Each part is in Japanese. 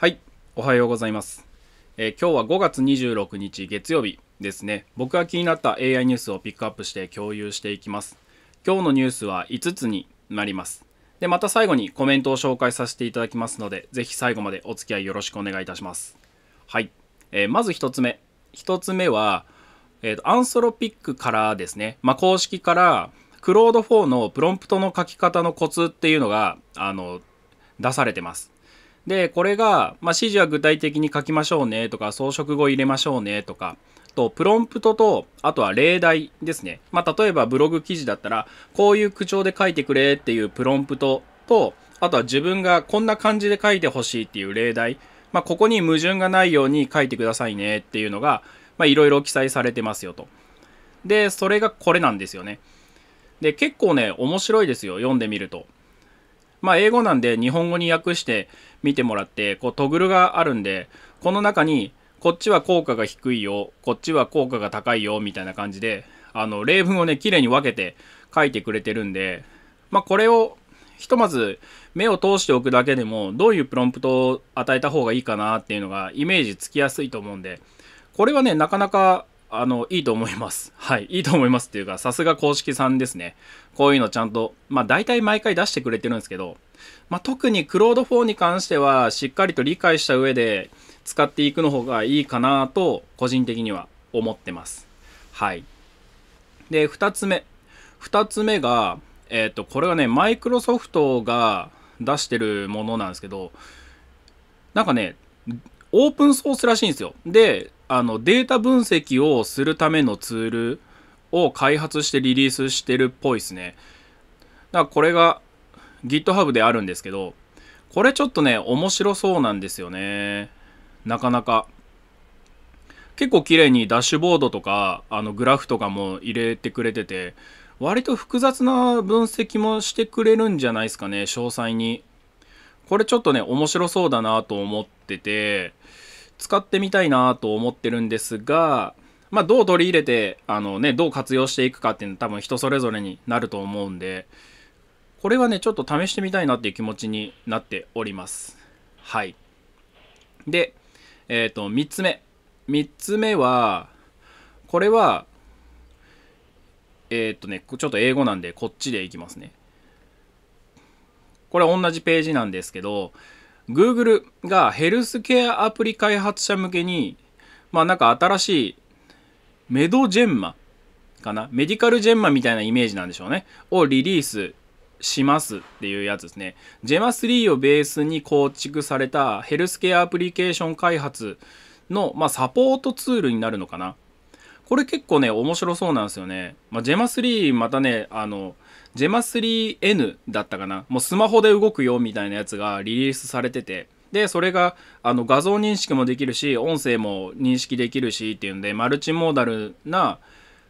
はい、おはようございます。えー、今日は5月26日月曜日ですね。僕が気になった AI ニュースをピックアップして共有していきます。今日のニュースは5つになります。で、また最後にコメントを紹介させていただきますので、ぜひ最後までお付き合いよろしくお願いいたします。はい、えー、まず1つ目。1つ目は、えーと、アンソロピックからですね、まあ、公式から、クロード4のプロンプトの書き方のコツっていうのが、あの、出されてます。で、これが、まあ、指示は具体的に書きましょうねとか、装飾語入れましょうねとか、と、プロンプトと、あとは例題ですね。まあ、例えばブログ記事だったら、こういう口調で書いてくれっていうプロンプトと、あとは自分がこんな感じで書いてほしいっていう例題。まあ、ここに矛盾がないように書いてくださいねっていうのが、まいろいろ記載されてますよと。で、それがこれなんですよね。で、結構ね、面白いですよ。読んでみると。まあ、英語なんで日本語に訳して見てもらって、こうトグルがあるんで、この中に、こっちは効果が低いよ、こっちは効果が高いよ、みたいな感じで、あの、例文をね、綺麗に分けて書いてくれてるんで、まあ、これを、ひとまず目を通しておくだけでも、どういうプロンプトを与えた方がいいかなっていうのが、イメージつきやすいと思うんで、これはね、なかなかあの、いいと思います。はい。いいと思いますっていうか、さすが公式さんですね。こういうのちゃんと、まあ大体毎回出してくれてるんですけど、まあ特にクロード4に関しては、しっかりと理解した上で使っていくの方がいいかなと、個人的には思ってます。はい。で、2つ目。2つ目が、えっ、ー、と、これはね、マイクロソフトが出してるものなんですけど、なんかね、オープンソースらしいんですよ。で、あのデータ分析をするためのツールを開発してリリースしてるっぽいですね。だからこれが GitHub であるんですけど、これちょっとね、面白そうなんですよね。なかなか。結構綺麗にダッシュボードとか、あのグラフとかも入れてくれてて、割と複雑な分析もしてくれるんじゃないですかね、詳細に。これちょっとね、面白そうだなと思ってて、使ってみたいなと思ってるんですが、まあ、どう取り入れて、あのね、どう活用していくかっていうのは多分人それぞれになると思うんで、これはね、ちょっと試してみたいなっていう気持ちになっております。はい。で、えっ、ー、と、3つ目。3つ目は、これは、えっ、ー、とね、ちょっと英語なんでこっちでいきますね。これ同じページなんですけど、Google がヘルスケアアプリ開発者向けに、まあなんか新しいメドジェンマかなメディカルジェンマみたいなイメージなんでしょうね。をリリースしますっていうやつですね。ジェマ3をベースに構築されたヘルスケアアプリケーション開発の、まあ、サポートツールになるのかな。これ結構ね、面白そうなんですよね。まあ、ジェマ3またね、あの、ジェマ 3N だったかなもうスマホで動くよみたいなやつがリリースされててでそれがあの画像認識もできるし音声も認識できるしっていうんでマルチモーダルな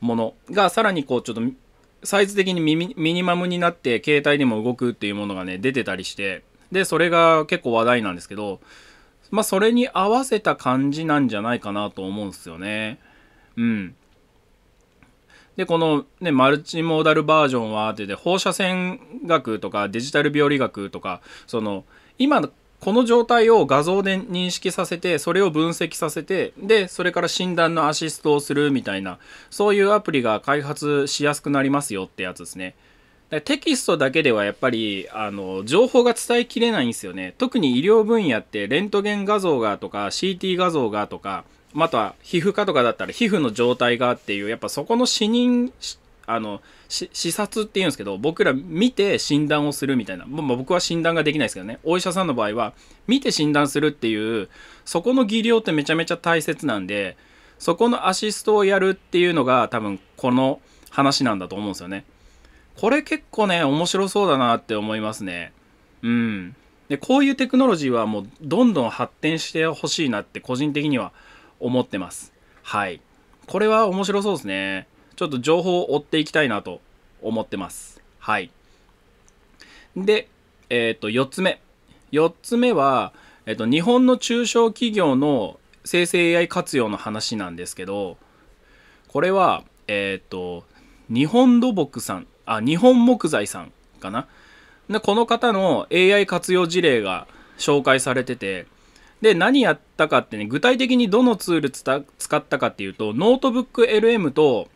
ものがさらにこうちょっとサイズ的にミニマムになって携帯でも動くっていうものがね出てたりしてでそれが結構話題なんですけどまあそれに合わせた感じなんじゃないかなと思うんですよねうんでこの、ね、マルチモーダルバージョンはってで放射線学とかデジタル病理学とかその今のこの状態を画像で認識させてそれを分析させてでそれから診断のアシストをするみたいなそういうアプリが開発しやすくなりますよってやつですね。テキストだけではやっぱりあの情報が伝えきれないんですよね特に医療分野ってレントゲン画像がとか CT 画像がとかまた皮膚科とかだったら皮膚の状態がっていうやっぱそこの死人あの視察っていうんですけど僕ら見て診断をするみたいな、まあ、僕は診断ができないですけどねお医者さんの場合は見て診断するっていうそこの技量ってめちゃめちゃ大切なんでそこのアシストをやるっていうのが多分この話なんだと思うんですよね。これ結構ね面白そうだなって思いますね。うん。でこういうテクノロジーはもうどんどん発展してほしいなって個人的には思ってます。はい。これは面白そうですね。ちょっと情報を追っていきたいなと思ってます。はい。で、えっ、ー、と、4つ目。4つ目は、えっ、ー、と、日本の中小企業の生成 AI 活用の話なんですけど、これは、えっ、ー、と、日本土木さん、あ、日本木材さんかな。でこの方の AI 活用事例が紹介されてて、で、何やったかってね、具体的にどのツール使ったかっていうと、ノートブック LM と、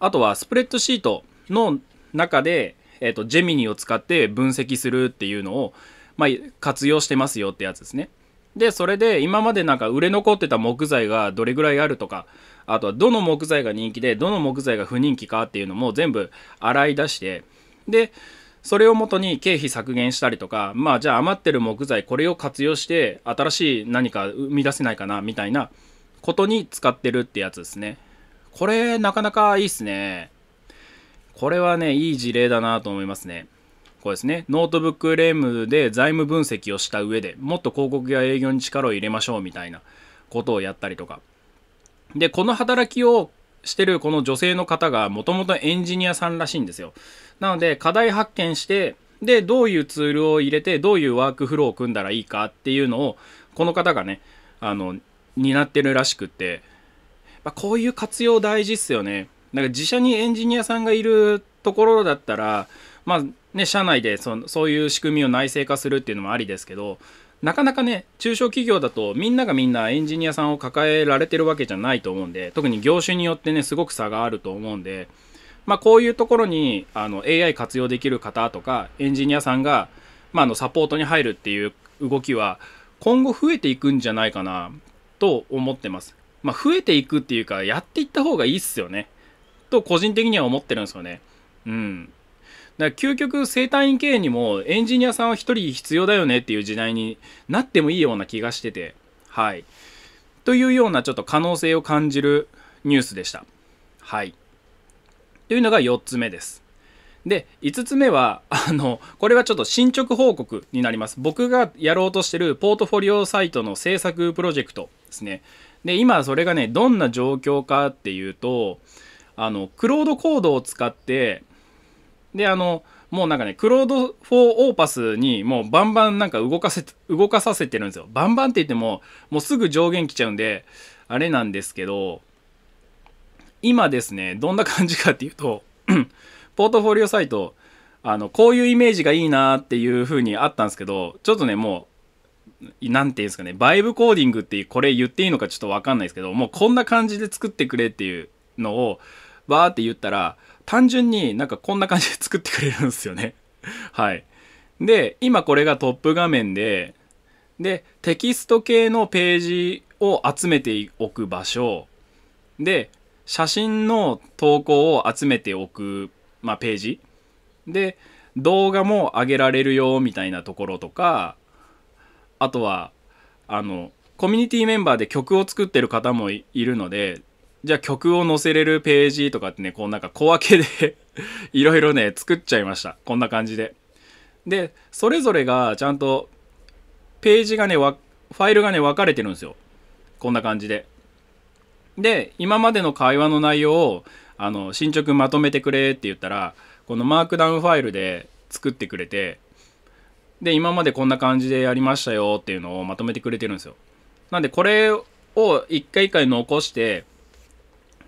あとはスプレッドシートの中で、えっ、ー、と、ジェミニを使って分析するっていうのを、まあ、活用してますよってやつですね。で、それで今までなんか売れ残ってた木材がどれぐらいあるとか、あとはどの木材が人気で、どの木材が不人気かっていうのも全部洗い出して、で、それをもとに経費削減したりとか、まあ、じゃあ余ってる木材これを活用して新しい何か生み出せないかなみたいなことに使ってるってやつですねこれなかなかいいっすねこれはねいい事例だなと思いますねこうですねノートブックレームで財務分析をした上でもっと広告や営業に力を入れましょうみたいなことをやったりとかでこの働きをしてるこの女性の方がもともとエンジニアさんらしいんですよ。なので課題発見してでどういうツールを入れてどういうワークフローを組んだらいいかっていうのをこの方がねあの担ってるらしくって、まあ、こういう活用大事っすよね。だから自社にエンジニアさんがいるところだったらまあね社内でそそういう仕組みを内製化するっていうのもありですけどなかなかね、中小企業だとみんながみんなエンジニアさんを抱えられてるわけじゃないと思うんで、特に業種によってね、すごく差があると思うんで、まあこういうところにあの AI 活用できる方とか、エンジニアさんが、まあ、のサポートに入るっていう動きは今後増えていくんじゃないかなと思ってます。まあ増えていくっていうか、やっていった方がいいっすよね。と個人的には思ってるんですよね。うん。だから究極生態院経営にもエンジニアさんは1人必要だよねっていう時代になってもいいような気がしててはいというようなちょっと可能性を感じるニュースでしたはいというのが4つ目ですで5つ目はあのこれはちょっと進捗報告になります僕がやろうとしてるポートフォリオサイトの制作プロジェクトですねで今それがねどんな状況かっていうとあのクロードコードを使ってであのもうなんかねクロード・フォー・オーパスにもうバンバンなんか動かせ動かさせてるんですよバンバンって言ってももうすぐ上限来ちゃうんであれなんですけど今ですねどんな感じかっていうと ポートフォリオサイトあのこういうイメージがいいなっていう風にあったんですけどちょっとねもう何て言うんですかねバイブコーディングってこれ言っていいのかちょっと分かんないですけどもうこんな感じで作ってくれっていうのをバーって言ったら単純になんかこんな感じで作ってくれるんですよね はい。で、今これがトップ画面で、で、テキスト系のページを集めておく場所、で、写真の投稿を集めておく、まあ、ページ、で、動画も上げられるよみたいなところとか、あとは、あの、コミュニティメンバーで曲を作ってる方もいるので、じゃあ曲を載せれるページとかってね、こうなんか小分けで いろいろね、作っちゃいました。こんな感じで。で、それぞれがちゃんと、ページがね、ファイルがね、分かれてるんですよ。こんな感じで。で、今までの会話の内容を、あの、進捗まとめてくれって言ったら、このマークダウンファイルで作ってくれて、で、今までこんな感じでやりましたよっていうのをまとめてくれてるんですよ。なんで、これを一回一回残して、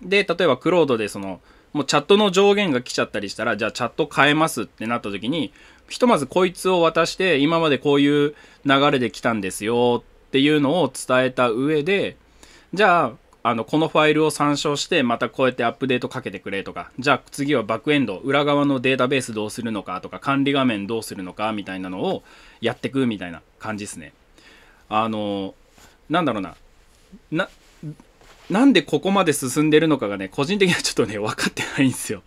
で、例えばクロードでその、もうチャットの上限が来ちゃったりしたら、じゃあチャット変えますってなった時に、ひとまずこいつを渡して、今までこういう流れで来たんですよっていうのを伝えた上で、じゃあ、あの、このファイルを参照して、またこうやってアップデートかけてくれとか、じゃあ次はバックエンド、裏側のデータベースどうするのかとか、管理画面どうするのかみたいなのをやってくみたいな感じですね。あの、なんだろうな、ななんでここまで進んでるのかがね、個人的にはちょっとね、分かってないんですよ。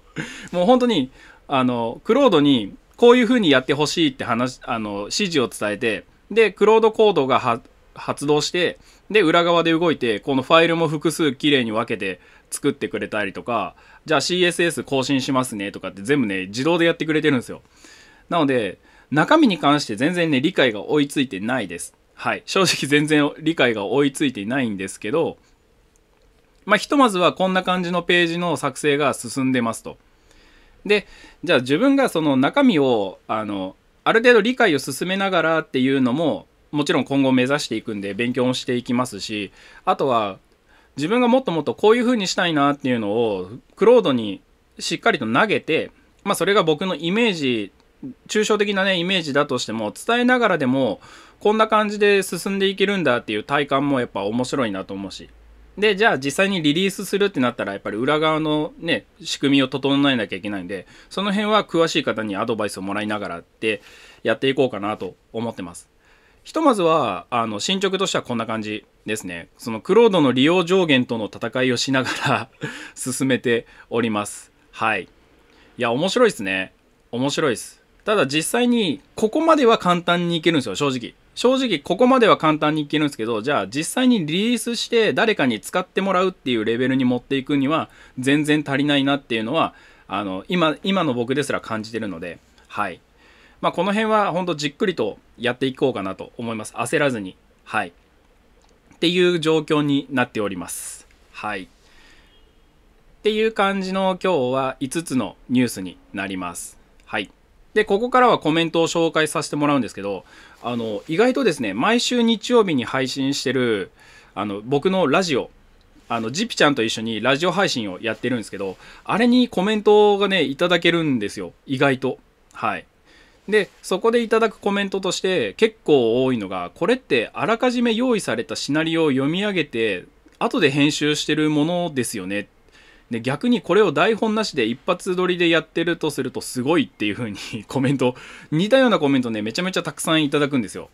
もう本当に、あの、クロードに、こういう風にやってほしいって話、あの、指示を伝えて、で、クロードコードが発動して、で、裏側で動いて、このファイルも複数きれいに分けて作ってくれたりとか、じゃあ CSS 更新しますねとかって全部ね、自動でやってくれてるんですよ。なので、中身に関して全然ね、理解が追いついてないです。はい。正直全然理解が追いついてないんですけど、まあ、ひとまずはこんな感じのページの作成が進んでますと。で、じゃあ自分がその中身を、あの、ある程度理解を進めながらっていうのも、もちろん今後目指していくんで勉強もしていきますし、あとは自分がもっともっとこういう風にしたいなっていうのを、クロードにしっかりと投げて、まあ、それが僕のイメージ抽象的なねイメージだとしても伝えながらでもこんな感じで進んでいけるんだっていう体感もやっぱ面白いなと思うしで、じゃあ実際にリリースするってなったら、やっぱり裏側のね、仕組みを整えなきゃいけないんで、その辺は詳しい方にアドバイスをもらいながらってやっていこうかなと思ってます。ひとまずは、あの、進捗としてはこんな感じですね。そのクロードの利用上限との戦いをしながら 進めております。はい。いや、面白いですね。面白いです。ただ実際に、ここまでは簡単にいけるんですよ、正直。正直ここまでは簡単にいけるんですけど、じゃあ実際にリリースして誰かに使ってもらうっていうレベルに持っていくには全然足りないなっていうのは、あの、今、今の僕ですら感じてるので、はい。まあ、この辺は本当じっくりとやっていこうかなと思います。焦らずに。はい。っていう状況になっております。はい。っていう感じの今日は5つのニュースになります。はい。で、ここからはコメントを紹介させてもらうんですけど、あの、意外とですね、毎週日曜日に配信してる、あの、僕のラジオ、あの、ジピちゃんと一緒にラジオ配信をやってるんですけど、あれにコメントがね、いただけるんですよ。意外と。はい。で、そこでいただくコメントとして結構多いのが、これってあらかじめ用意されたシナリオを読み上げて、後で編集してるものですよねっで逆にこれを台本なしで一発撮りでやってるとするとすごいっていう風に コメント似たようなコメントねめちゃめちゃたくさんいただくんですよ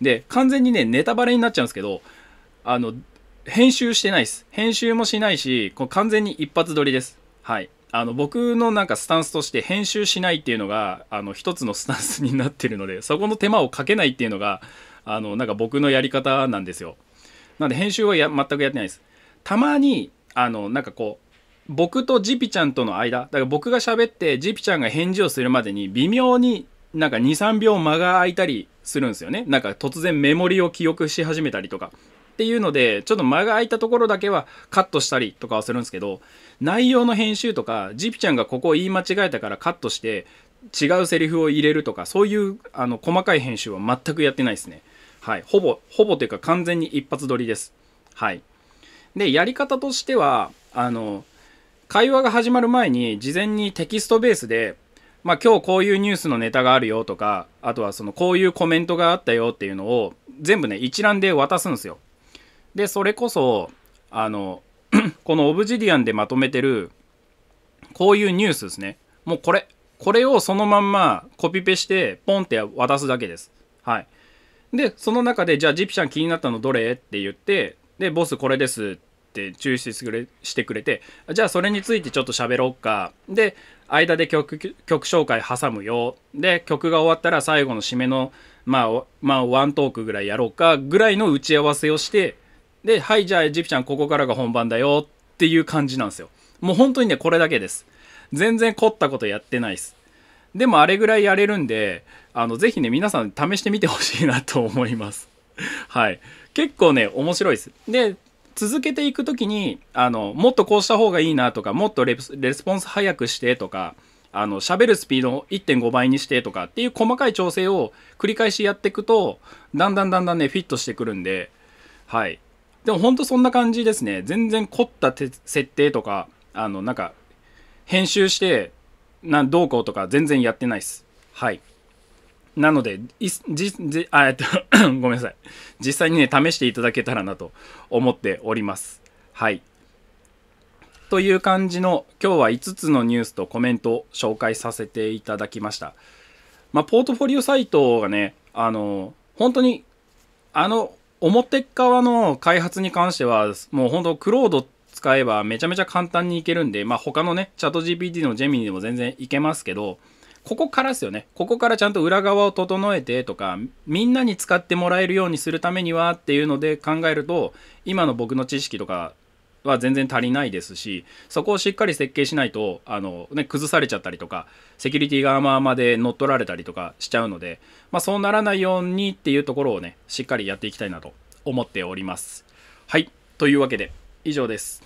で完全にねネタバレになっちゃうんですけどあの編集してないです編集もしないしこ完全に一発撮りですはいあの僕のなんかスタンスとして編集しないっていうのがあの一つのスタンスになってるのでそこの手間をかけないっていうのがあのなんか僕のやり方なんですよなんで編集はや全くやってないですたまにあのなんかこう僕とジピちゃんとの間だから僕が喋ってジピちゃんが返事をするまでに微妙になんか23秒間が空いたりするんですよねなんか突然メモリを記憶し始めたりとかっていうのでちょっと間が空いたところだけはカットしたりとかはするんですけど内容の編集とかジピちゃんがここを言い間違えたからカットして違うセリフを入れるとかそういうあの細かい編集は全くやってないですねはいほぼほぼというか完全に一発撮りですはいでやり方としてはあの会話が始まる前に事前にテキストベースで、まあ、今日こういうニュースのネタがあるよとかあとはそのこういうコメントがあったよっていうのを全部ね一覧で渡すんですよ。でそれこそあの このオブジディアンでまとめてるこういうニュースですねもうこれこれをそのまんまコピペしてポンって渡すだけです。はい、でその中でじゃあジプシャン気になったのどれって言ってでボスこれですって注してくれしてくれてじゃあそれについてちょっと喋ろうかで間で曲曲紹介挟むよで曲が終わったら最後の締めのまあ、まあ、ワントークぐらいやろうかぐらいの打ち合わせをしてではいじゃあジプちゃんここからが本番だよっていう感じなんですよもう本当にねこれだけです全然凝ったことやってないですでもあれぐらいやれるんであのぜひね皆さん試してみてほしいなと思いますはい結構ね面白いですで続けていく時にあのもっとこうした方がいいなとかもっとレスポンス早くしてとかあの喋るスピードを1.5倍にしてとかっていう細かい調整を繰り返しやっていくとだんだんだんだんねフィットしてくるんではいでもほんとそんな感じですね全然凝った設定とかあのなんか編集してなどうこうとか全然やってないですはいなので、いじじあえっと ごめんなさい。実際にね、試していただけたらなと思っております。はい。という感じの、今日は5つのニュースとコメントを紹介させていただきました。まあ、ポートフォリオサイトがね、あの、本当に、あの、表側の開発に関しては、もう本当、クロード使えばめちゃめちゃ簡単にいけるんで、まあ、他のね、チャット GPT のジェミニでも全然いけますけど、ここからですよね。ここからちゃんと裏側を整えてとか、みんなに使ってもらえるようにするためにはっていうので考えると、今の僕の知識とかは全然足りないですし、そこをしっかり設計しないと、あの、ね、崩されちゃったりとか、セキュリティが甘々まで乗っ取られたりとかしちゃうので、まあ、そうならないようにっていうところをね、しっかりやっていきたいなと思っております。はい。というわけで、以上です。